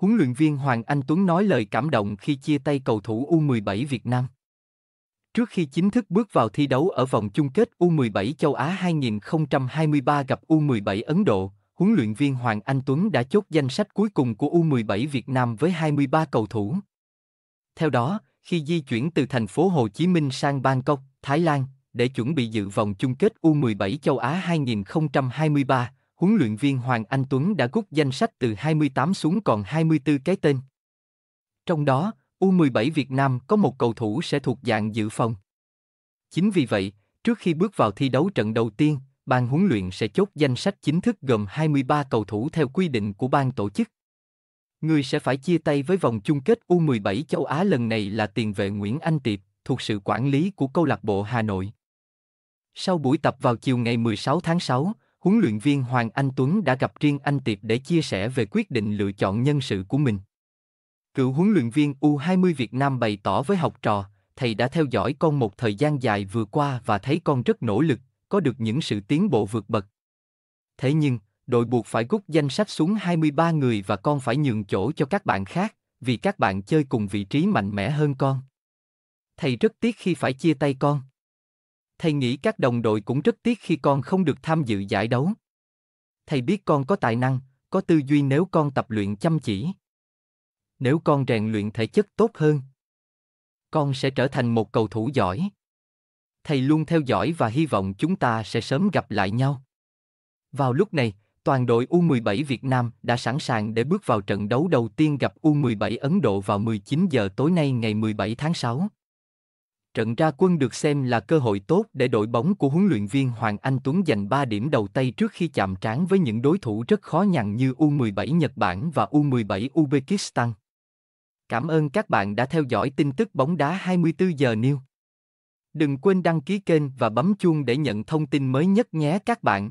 Huấn luyện viên Hoàng Anh Tuấn nói lời cảm động khi chia tay cầu thủ U17 Việt Nam. Trước khi chính thức bước vào thi đấu ở vòng chung kết U17 châu Á 2023 gặp U17 Ấn Độ, huấn luyện viên Hoàng Anh Tuấn đã chốt danh sách cuối cùng của U17 Việt Nam với 23 cầu thủ. Theo đó, khi di chuyển từ thành phố Hồ Chí Minh sang Bangkok, Thái Lan, để chuẩn bị dự vòng chung kết U17 châu Á 2023, huấn luyện viên Hoàng Anh Tuấn đã rút danh sách từ 28 xuống còn 24 cái tên. Trong đó, U17 Việt Nam có một cầu thủ sẽ thuộc dạng dự phòng. Chính vì vậy, trước khi bước vào thi đấu trận đầu tiên, ban huấn luyện sẽ chốt danh sách chính thức gồm 23 cầu thủ theo quy định của ban tổ chức. Người sẽ phải chia tay với vòng chung kết U17 châu Á lần này là tiền vệ Nguyễn Anh Tiệp, thuộc sự quản lý của câu lạc bộ Hà Nội. Sau buổi tập vào chiều ngày 16 tháng 6, huấn luyện viên Hoàng Anh Tuấn đã gặp riêng anh Tiệp để chia sẻ về quyết định lựa chọn nhân sự của mình. Cựu huấn luyện viên U20 Việt Nam bày tỏ với học trò, thầy đã theo dõi con một thời gian dài vừa qua và thấy con rất nỗ lực, có được những sự tiến bộ vượt bậc. Thế nhưng, đội buộc phải rút danh sách xuống 23 người và con phải nhường chỗ cho các bạn khác, vì các bạn chơi cùng vị trí mạnh mẽ hơn con. Thầy rất tiếc khi phải chia tay con thầy nghĩ các đồng đội cũng rất tiếc khi con không được tham dự giải đấu. Thầy biết con có tài năng, có tư duy nếu con tập luyện chăm chỉ. Nếu con rèn luyện thể chất tốt hơn, con sẽ trở thành một cầu thủ giỏi. Thầy luôn theo dõi và hy vọng chúng ta sẽ sớm gặp lại nhau. Vào lúc này, toàn đội U17 Việt Nam đã sẵn sàng để bước vào trận đấu đầu tiên gặp U17 Ấn Độ vào 19 giờ tối nay ngày 17 tháng 6. Trận ra quân được xem là cơ hội tốt để đội bóng của huấn luyện viên Hoàng Anh Tuấn giành 3 điểm đầu tay trước khi chạm trán với những đối thủ rất khó nhằn như U17 Nhật Bản và U17 Uzbekistan. Cảm ơn các bạn đã theo dõi tin tức bóng đá 24 giờ New. Đừng quên đăng ký kênh và bấm chuông để nhận thông tin mới nhất nhé các bạn.